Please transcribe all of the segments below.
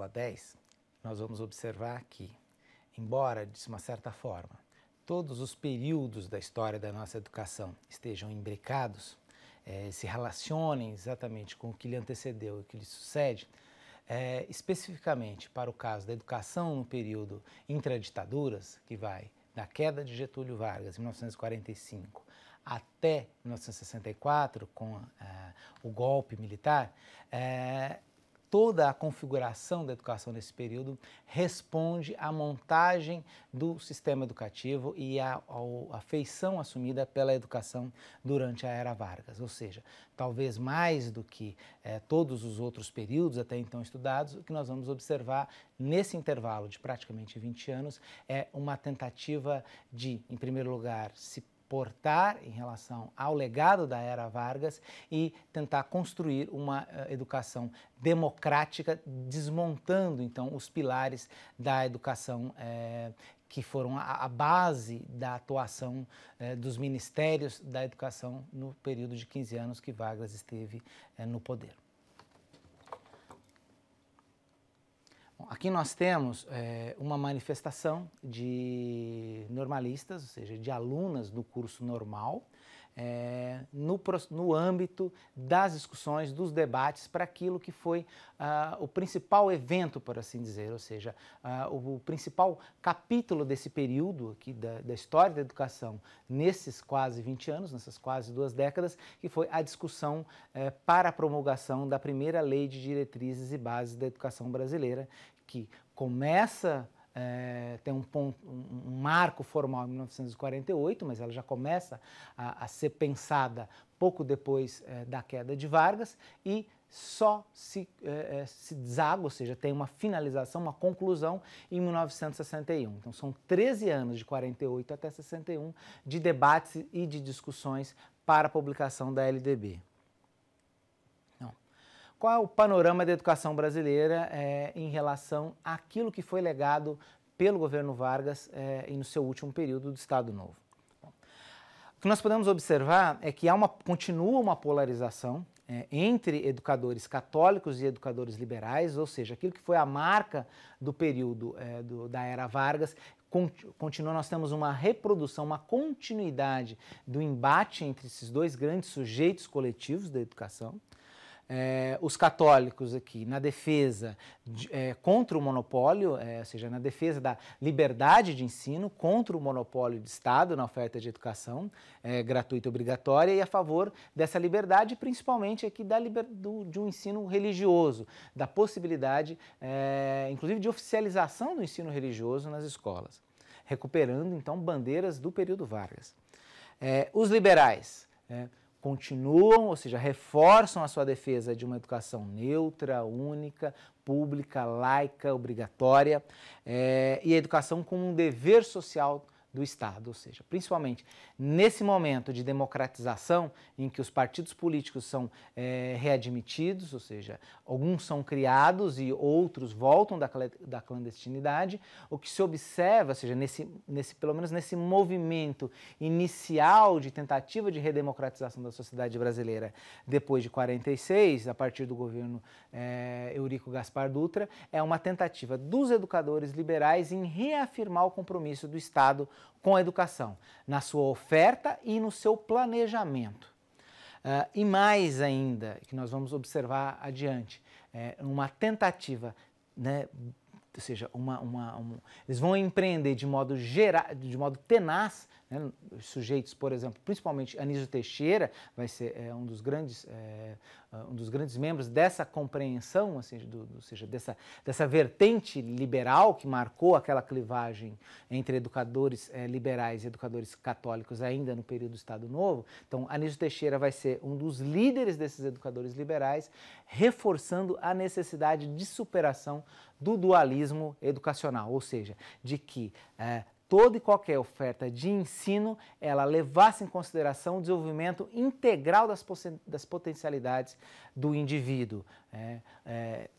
aula 10, nós vamos observar que, embora de uma certa forma todos os períodos da história da nossa educação estejam imbricados, eh, se relacionem exatamente com o que lhe antecedeu e o que lhe sucede, eh, especificamente para o caso da educação no período intraditaduras, que vai da queda de Getúlio Vargas, em 1945, até 1964, com eh, o golpe militar, toda a configuração da educação nesse período responde à montagem do sistema educativo e à, à feição assumida pela educação durante a era Vargas. Ou seja, talvez mais do que eh, todos os outros períodos até então estudados, o que nós vamos observar nesse intervalo de praticamente 20 anos é uma tentativa de, em primeiro lugar, se portar em relação ao legado da era Vargas e tentar construir uma eh, educação democrática, desmontando então os pilares da educação é, que foram a, a, base da atuação eh, dos ministérios da educação no período de 15 anos que Vargas esteve no poder. Aqui nós temos é, uma manifestação de normalistas, ou seja, de alunas do curso normal, é, no, no âmbito das discussões, dos debates, para aquilo que foi ah, o principal evento, por assim dizer, ou seja, ah, o, o, principal capítulo desse período aqui da, da, história da educação, nesses quase 20 anos, nessas quase duas décadas, que foi a discussão eh, para a promulgação da primeira lei de diretrizes e bases da educação brasileira, que começa é, tem um, ponto, um, um, marco formal em 1948, mas ela já começa a, a ser pensada pouco depois é, da queda de Vargas e só se, é, é se deságua, ou seja, tem uma finalização, uma conclusão em 1961. Então são 13 anos, de 48 até 61, de debates e de discussões para a publicação da LDB qual é o panorama da educação brasileira é, em relação àquilo que foi legado pelo governo Vargas é, e no seu último período do Estado Novo. o que nós podemos observar é que há uma, continua uma polarização é, entre educadores católicos e educadores liberais, ou seja, aquilo que foi a marca do período do, da era Vargas continua, nós temos uma reprodução, uma continuidade do embate entre esses dois grandes sujeitos coletivos da educação é, os católicos aqui na defesa de, é, contra o monopólio, é, ou seja, na defesa da liberdade de ensino, contra o monopólio de Estado na oferta de educação é, gratuita e obrigatória e a favor dessa liberdade, principalmente aqui da liber, do, de um ensino religioso, da possibilidade, é, inclusive, de oficialização do ensino religioso nas escolas, recuperando então bandeiras do período Vargas. É, os liberais. É, continuam, ou seja, reforçam a sua defesa de uma educação neutra, única, pública, laica, obrigatória, é, e a educação como um dever social do Estado. Ou seja, principalmente nesse momento de democratização, em que os partidos políticos são é, readmitidos, ou seja, alguns são criados e outros voltam da, da clandestinidade, o que se observa, ou seja, nesse, nesse, pelo menos nesse movimento inicial de tentativa de redemocratização da sociedade brasileira depois de 46, a partir do governo é, Eurico Gaspar Dutra, é uma tentativa dos educadores liberais em reafirmar o compromisso do Estado com a educação, na sua oferta e no seu planejamento. Uh, e mais ainda, que nós vamos observar adiante, é uma tentativa, né, ou seja, uma, uma, uma, eles vão empreender de modo, gera, de modo tenaz né? sujeitos, por exemplo, principalmente Anísio Teixeira, vai ser é, um, dos grandes, é, é um dos grandes membros dessa compreensão, assim, do, do, ou seja, dessa, dessa vertente liberal que marcou aquela clivagem entre educadores é, liberais e educadores católicos ainda no período do Estado Novo. Então, Anísio Teixeira vai ser um dos líderes desses educadores liberais, reforçando a necessidade de superação do dualismo educacional, ou seja, de que é, toda e qualquer oferta de ensino ela levasse em consideração o desenvolvimento integral das, das potencialidades do indivíduo, é, é,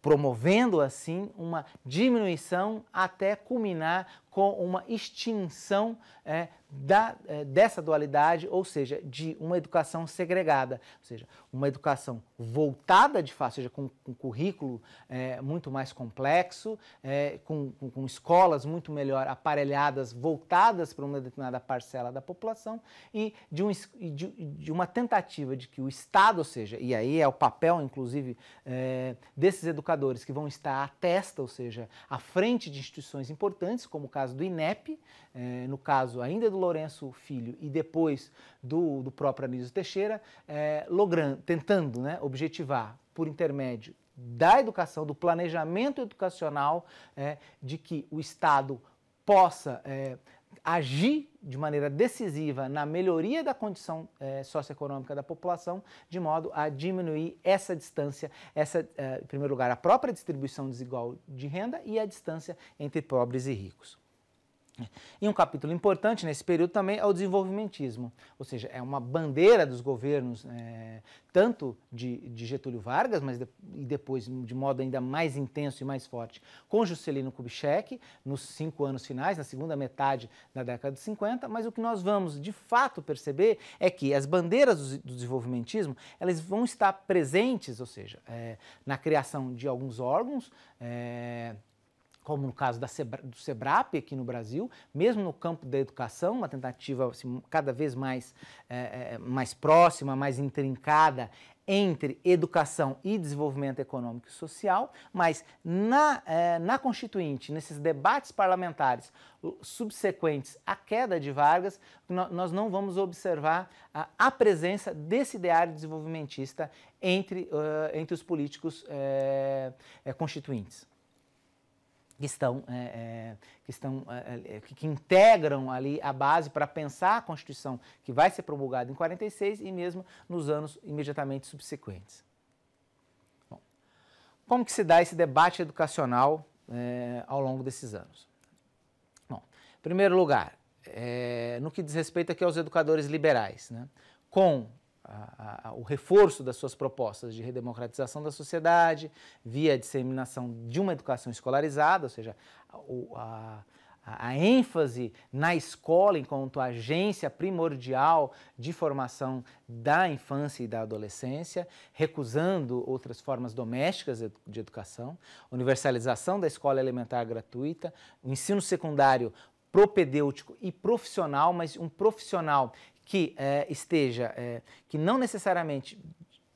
promovendo assim uma diminuição até culminar com uma extinção é, da, é, dessa dualidade, ou seja, de uma educação segregada, ou seja, uma educação voltada de fato, ou seja, com, um currículo é, muito mais complexo, é, com, com, com, escolas muito melhor aparelhadas, voltadas para uma determinada parcela da população, e de, um, de, de uma tentativa de que o Estado, ou seja, e aí é o papel, inclusive, é, desses educadores que vão estar à testa, ou seja, à frente de instituições importantes, como o caso caso do INEP, eh, no caso ainda do Lourenço Filho e depois do, do próprio Anísio Teixeira, eh, logrando, tentando né, objetivar por intermédio da educação, do planejamento educacional, eh, de que o Estado possa eh, agir de maneira decisiva na melhoria da condição eh, socioeconômica da população, de modo a diminuir essa distância, essa, eh, em primeiro lugar, a própria distribuição desigual de renda e a distância entre pobres e ricos. E um capítulo importante nesse período também é o desenvolvimentismo, ou seja, é uma bandeira dos governos, é, tanto de, de, Getúlio Vargas, mas de, e depois de modo ainda mais intenso e mais forte, com Juscelino Kubitschek, nos cinco anos finais, na segunda metade da década de 50, mas o que nós vamos de fato perceber é que as bandeiras do, do desenvolvimentismo, elas vão estar presentes, ou seja, é, na criação de alguns órgãos, é, como no caso Sebra, do SEBRAP aqui no Brasil, mesmo no campo da educação, uma tentativa assim, cada vez mais, é, mais próxima, mais intrincada entre educação e desenvolvimento econômico e social, mas na, é, na Constituinte, nesses debates parlamentares subsequentes à queda de Vargas, nós não vamos observar a, a presença desse ideário desenvolvimentista entre, uh, entre os políticos é, é, constituintes que estão, é, é, que, estão é, é, é que, integram ali a base para pensar a Constituição que vai ser promulgada em 46 e mesmo nos anos imediatamente subsequentes. Bom, como que se dá esse debate educacional ao longo desses anos? Bom, em primeiro lugar, no que diz respeito aqui aos educadores liberais, né, com a, a, o reforço das suas propostas de redemocratização da sociedade, via a disseminação de uma educação escolarizada, ou seja, a, a ênfase na escola enquanto agência primordial de formação da infância e da adolescência, recusando outras formas domésticas de educação, universalização da escola elementar gratuita, o ensino secundário propedêutico e profissional, mas um profissional que é, esteja, é, que não necessariamente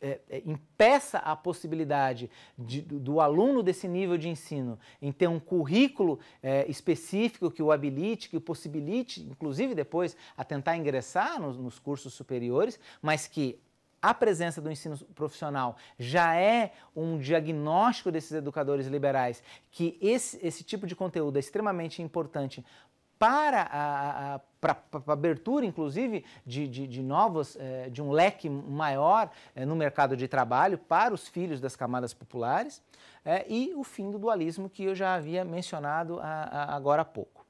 é, é impeça a possibilidade de, do aluno desse nível de ensino em ter um currículo é, específico que o habilite, que o possibilite, inclusive depois, a tentar ingressar nos, nos cursos superiores, mas que a presença do ensino profissional já é um diagnóstico desses educadores liberais que esse, esse tipo de conteúdo é extremamente importante para a, a para abertura, inclusive, de, de, de, novos, eh, de um leque maior eh, no mercado de trabalho para os filhos das camadas populares eh, e o fim do dualismo que eu já havia mencionado agora há pouco.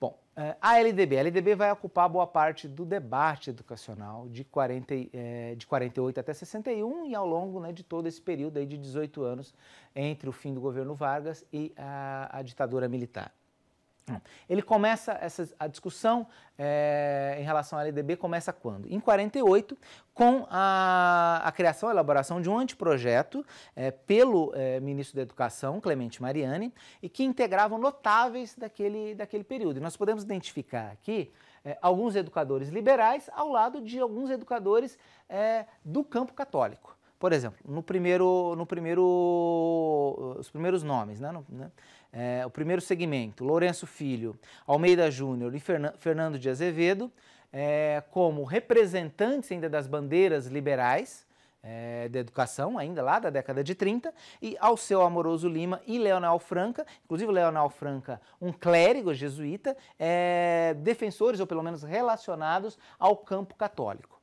Bom, a LDB. A LDB vai ocupar boa parte do debate educacional de, 40, de 48 até 61 e ao longo né, de todo esse período aí de 18 anos entre o fim do governo Vargas e a, a ditadura militar. Ele começa essa, a discussão é, em relação à LDB começa quando? Em 48, com a, a criação e elaboração de um anteprojeto é, pelo é, ministro da Educação, Clemente Mariani, e que integravam notáveis daquele, daquele período. E nós podemos identificar aqui alguns educadores liberais ao lado de alguns educadores do campo católico. Por exemplo, no primeiro, no primeiro os primeiros nomes, né? né? É, o primeiro segmento, Lourenço Filho, Almeida Júnior e Fernan Fernando de Azevedo, é, como representantes ainda das bandeiras liberais é, da educação, ainda lá da década de 30, e ao seu Amoroso Lima e Leonel Franca, inclusive Leonel Franca, um clérigo jesuíta, é, defensores ou pelo menos relacionados ao campo católico.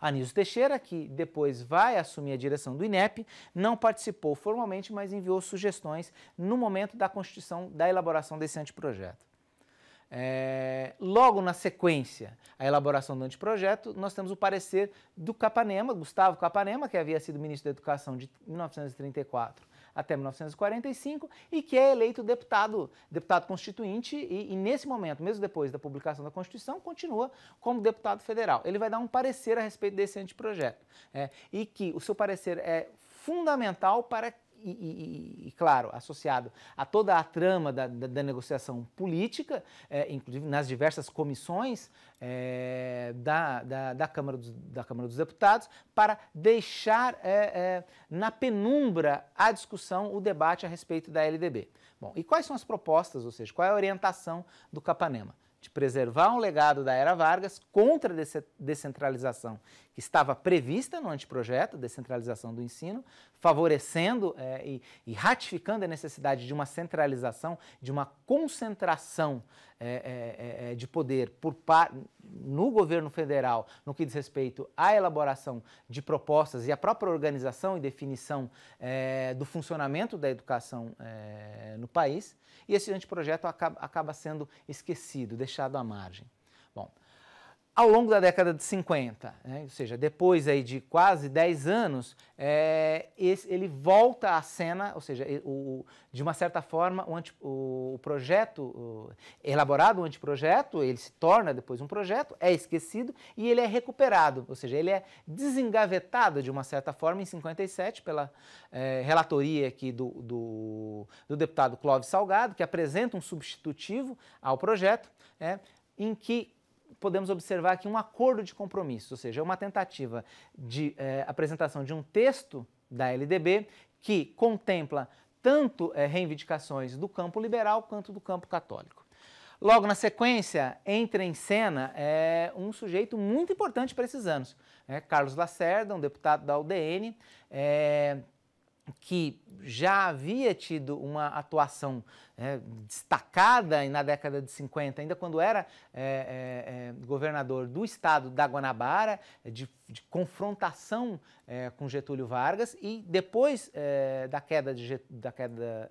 Anísio Teixeira, que depois vai assumir a direção do INEP, não participou formalmente, mas enviou sugestões no momento da constituição, da elaboração desse anteprojeto. É, logo na sequência à elaboração do anteprojeto, nós temos o parecer do Capanema, Gustavo Capanema, que havia sido ministro da Educação de 1934 até 1945 e que é eleito deputado, deputado constituinte e, e, nesse momento, mesmo depois da publicação da Constituição, continua como deputado federal. Ele vai dar um parecer a respeito desse anteprojeto é, e que o seu parecer é fundamental para e, e, e, claro, associado a toda a trama da, da, da negociação política, é, inclusive nas diversas comissões é, da, da, da, Câmara dos, da Câmara dos Deputados, para deixar é, é na penumbra a discussão, o debate a respeito da LDB. Bom, e quais são as propostas, ou seja, qual é a orientação do Capanema? de preservar um legado da era Vargas contra a descentralização que estava prevista no anteprojeto, descentralização do ensino, favorecendo é, e, e, ratificando a necessidade de uma centralização, de uma concentração é é, é, é, de poder por no governo federal no que diz respeito à elaboração de propostas e à própria organização e definição é, do funcionamento da educação no país, e esse anteprojeto acaba, acaba sendo esquecido, deixado à margem ao longo da década de 50, né? ou seja, depois aí de quase 10 anos, é, esse, ele volta à cena, ou seja, o, de uma certa forma, o, anti, o, o projeto, o, elaborado o anteprojeto, ele se torna depois um projeto, é esquecido e ele é recuperado, ou seja, ele é desengavetado de uma certa forma em 57 pela é, relatoria aqui do, do, do, deputado Clóvis Salgado, que apresenta um substitutivo ao projeto, é, em que podemos observar aqui um acordo de compromisso, ou seja, é uma tentativa de é, apresentação de um texto da LDB que contempla tanto é, reivindicações do campo liberal quanto do campo católico. Logo na sequência, entra em cena é, um sujeito muito importante para esses anos, é, Carlos Lacerda, um deputado da UDN, é, que já havia tido uma atuação é, destacada na década de 50, ainda quando era é, é, é, governador do estado da Guanabara, de, de confrontação é, com Getúlio Vargas, e depois é, da queda, de, da queda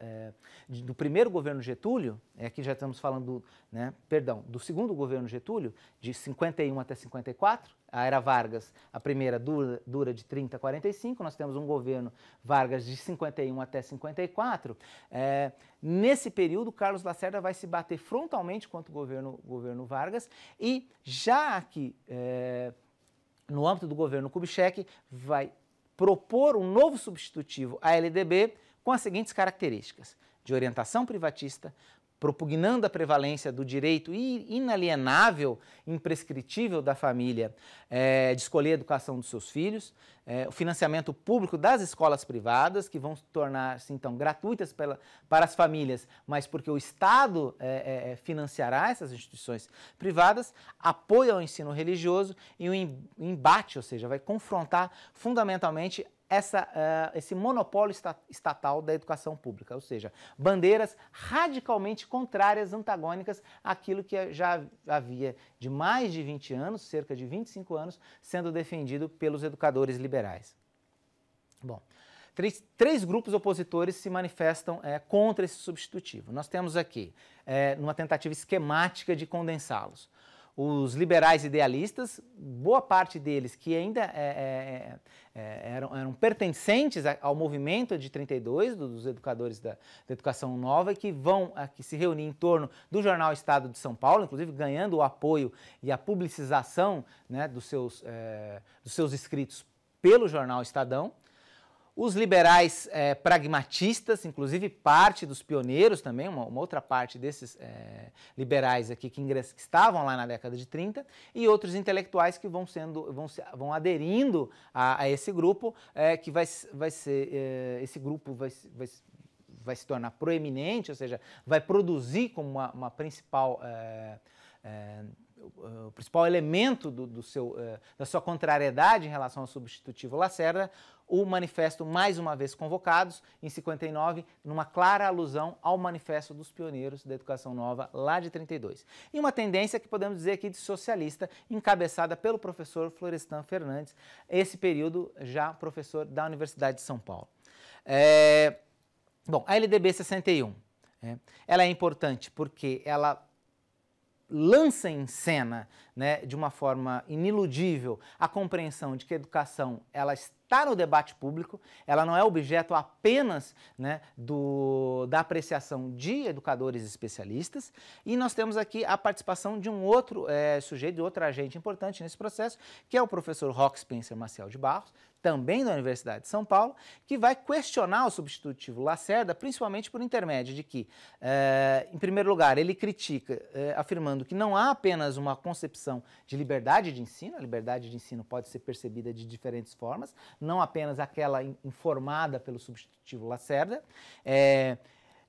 de, do primeiro governo Getúlio, aqui já estamos falando, né, perdão, do segundo governo Getúlio, de 51 até 54, a era Vargas, a primeira dura, dura, de 30 a 45, nós temos um governo Vargas de 51 até 54. É, Nesse período, Carlos Lacerda vai se bater frontalmente contra o governo, governo Vargas e já aqui é, no âmbito do governo Kubitschek vai propor um novo substitutivo à LDB com as seguintes características: de orientação privatista, propugnando a prevalência do direito inalienável, imprescritível da família é, de escolher a educação dos seus filhos, é, o financiamento público das escolas privadas, que vão tornar-se então gratuitas pela, para as famílias, mas porque o Estado é, é, é financiará essas instituições privadas, apoio ao ensino religioso e o embate, ou seja, vai confrontar fundamentalmente essa, uh, esse monopólio estatal da educação pública, ou seja, bandeiras radicalmente contrárias, antagônicas àquilo que é, já havia de mais de 20 anos, cerca de 25 anos, sendo defendido pelos educadores liberais liberais. Bom, três, três grupos opositores se manifestam é, contra esse substitutivo. Nós temos aqui, é, numa tentativa esquemática de condensá-los, os liberais idealistas, boa parte deles que ainda é, é, é, é eram, eram, pertencentes ao movimento de 32, dos educadores da, da educação nova, que vão é, que se reunir em torno do jornal Estado de São Paulo, inclusive ganhando o apoio e a publicização né, dos, seus, é, dos seus escritos pelo jornal Estadão. Os liberais é, pragmatistas, inclusive parte dos pioneiros também, uma, uma outra parte desses é, liberais aqui que, ingress, que, estavam lá na década de 30, e outros intelectuais que vão sendo, vão, vão aderindo a, a esse grupo, é, que vai, vai ser, é, esse grupo vai, vai, vai se tornar proeminente, ou seja, vai produzir como uma, uma principal é, é, o principal elemento do, do seu, eh, da sua contrariedade em relação ao substitutivo Lacerda, o manifesto, mais uma vez convocados, em 59, numa clara alusão ao manifesto dos pioneiros da educação nova, lá de 32. E uma tendência que podemos dizer aqui de socialista, encabeçada pelo professor Florestan Fernandes, esse período já professor da Universidade de São Paulo. É, bom, a LDB 61. É, ela é importante porque ela lança em cena né, de uma forma iniludível a compreensão de que a educação ela está no debate público, ela não é objeto apenas né, do, da apreciação de educadores especialistas. E nós temos aqui a participação de um outro é, sujeito, de outro agente importante nesse processo, que é o professor Rock Spencer Maciel de Barros, também da Universidade de São Paulo, que vai questionar o substitutivo Lacerda, principalmente por intermédio de que, é, em primeiro lugar, ele critica, é, afirmando que não há apenas uma concepção de liberdade de ensino. A liberdade de ensino pode ser percebida de diferentes formas, não apenas aquela informada pelo substitutivo Lacerda. É,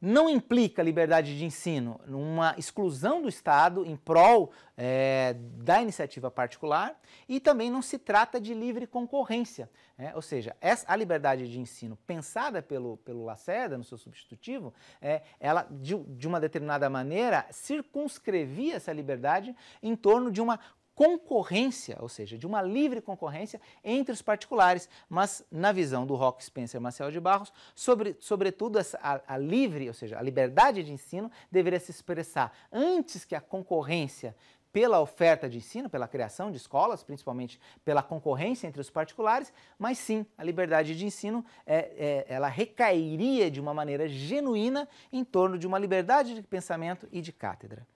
não implica liberdade de ensino numa exclusão do Estado em prol é, da iniciativa particular e também não se trata de livre concorrência. Né? Ou seja, essa, a liberdade de ensino pensada pelo, pelo Lacerda, no seu substitutivo, é, ela, de, de uma determinada maneira, circunscrevia essa liberdade em torno de uma concorrência, ou seja, de uma livre concorrência entre os particulares, mas na visão do Rock Spencer Marcel de Barros, sobre, sobretudo a, a livre, ou seja, a liberdade de ensino deveria se expressar antes que a concorrência pela oferta de ensino, pela criação de escolas, principalmente pela concorrência entre os particulares, mas sim, a liberdade de ensino é, é, ela recairia de uma maneira genuína em torno de uma liberdade de pensamento e de cátedra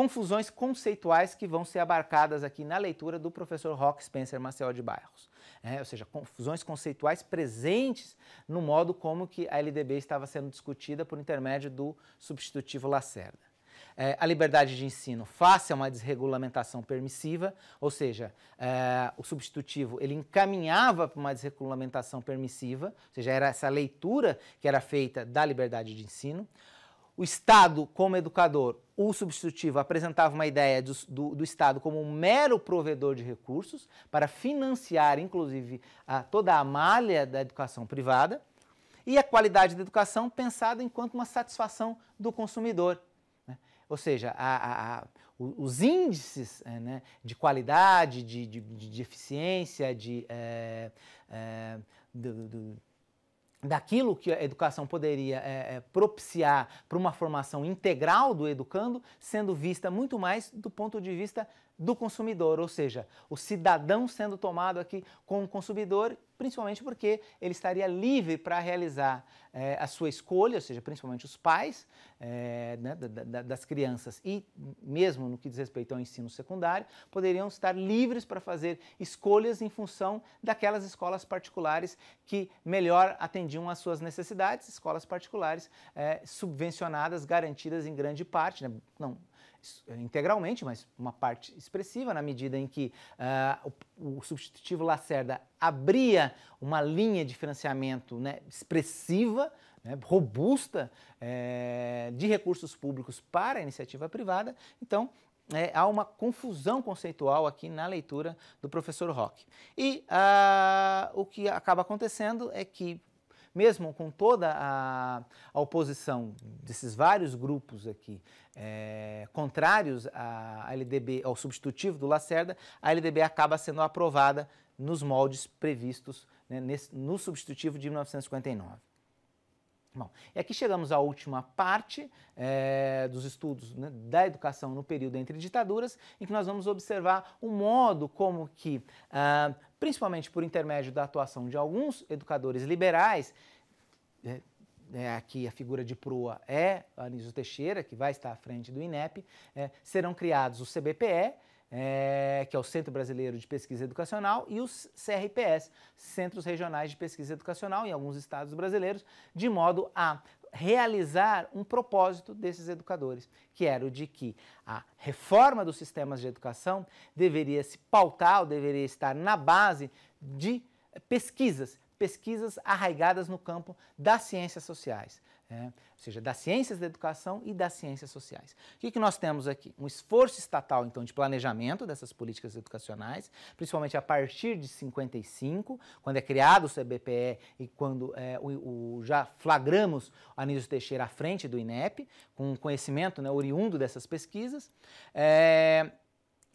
confusões conceituais que vão ser abarcadas aqui na leitura do professor Rock Spencer Marcel de Bairros. É, né? ou seja, confusões conceituais presentes no modo como que a LDB estava sendo discutida por intermédio do substitutivo Lacerda. É, a liberdade de ensino face a uma desregulamentação permissiva, ou seja, é, o substitutivo ele encaminhava para uma desregulamentação permissiva, ou seja, era essa leitura que era feita da liberdade de ensino o Estado como educador o substitutivo apresentava uma ideia do, do, do, Estado como um mero provedor de recursos para financiar, inclusive, a, toda a malha da educação privada, e a qualidade da educação pensada enquanto uma satisfação do consumidor. Né? Ou seja, a, a, os índices é, né, de qualidade, de, de, de eficiência, de, é, é, do, daquilo que a educação poderia é, é propiciar para uma formação integral do educando, sendo vista muito mais do ponto de vista do consumidor, ou seja, o cidadão sendo tomado aqui como consumidor, principalmente porque ele estaria livre para realizar é, a sua escolha, ou seja, principalmente os pais é, né, da, da, das crianças e mesmo no que diz respeito ao ensino secundário, poderiam estar livres para fazer escolhas em função daquelas escolas particulares que melhor atendiam às suas necessidades, escolas particulares é, subvencionadas, garantidas em grande parte, né, não eh, integralmente, mas uma parte expressiva, na medida em que uh, o, o, substitutivo Lacerda abria uma linha de financiamento né, expressiva, né, robusta, é, de recursos públicos para a iniciativa privada. Então, é, há uma confusão conceitual aqui na leitura do professor Rock. E uh, o que acaba acontecendo é que mesmo com toda a, a oposição desses vários grupos aqui, é, contrários à LDB, ao substitutivo do Lacerda, a LDB acaba sendo aprovada nos moldes previstos né, nesse, no substitutivo de 1959. Bom, e aqui chegamos à última parte é, dos estudos né, da educação no período entre ditaduras, em que nós vamos observar o modo como que ah, principalmente por intermédio da atuação de alguns educadores liberais, é, é, aqui a figura de proa é Anísio Teixeira, que vai estar à frente do INEP, é, né, serão criados o CBPE, é, que é o Centro Brasileiro de Pesquisa Educacional, e os CRPS, Centros Regionais de Pesquisa Educacional, em alguns estados brasileiros, de modo a realizar um propósito desses educadores, que era o de que a reforma dos sistemas de educação deveria se pautar ou deveria estar na base de pesquisas, pesquisas arraigadas no campo das ciências sociais, né? ou seja, das ciências da educação e das ciências sociais. O que, que nós temos aqui? Um esforço estatal, então, de planejamento dessas políticas educacionais, principalmente a partir de 55, quando é criado o CBPE e quando é, o, o, já flagramos Anísio Teixeira à frente do INEP, com um conhecimento né, oriundo dessas pesquisas. É,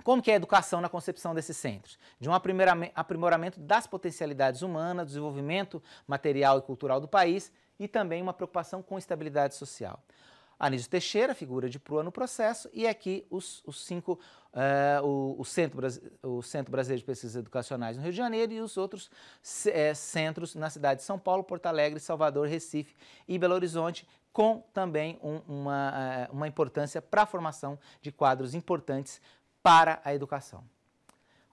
como que é a educação na concepção desses centros? De um aprimoramento das potencialidades humanas, do desenvolvimento material e cultural do país, e também uma preocupação com estabilidade social. Anísio Teixeira, figura de proa no processo, e aqui os, os cinco, uh, o, o, Centro, o Centro Brasileiro de Pesquisas Educacionais no Rio de Janeiro e os outros é, centros na cidade de São Paulo, Porto Alegre, Salvador, Recife e Belo Horizonte, com também um, uma, eh, uma importância para a formação de quadros importantes para a educação.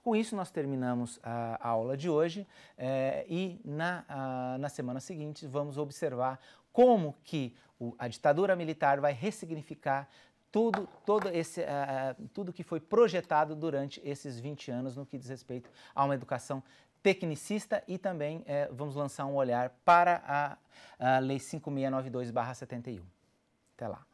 Com isso, nós terminamos a, aula de hoje é, e na, a, na semana seguinte vamos observar como que o, a ditadura militar vai ressignificar tudo, todo esse, uh, tudo que foi projetado durante esses 20 anos no que diz respeito a uma educação tecnicista e também é, vamos lançar um olhar para a, a Lei 5692-71. Até lá.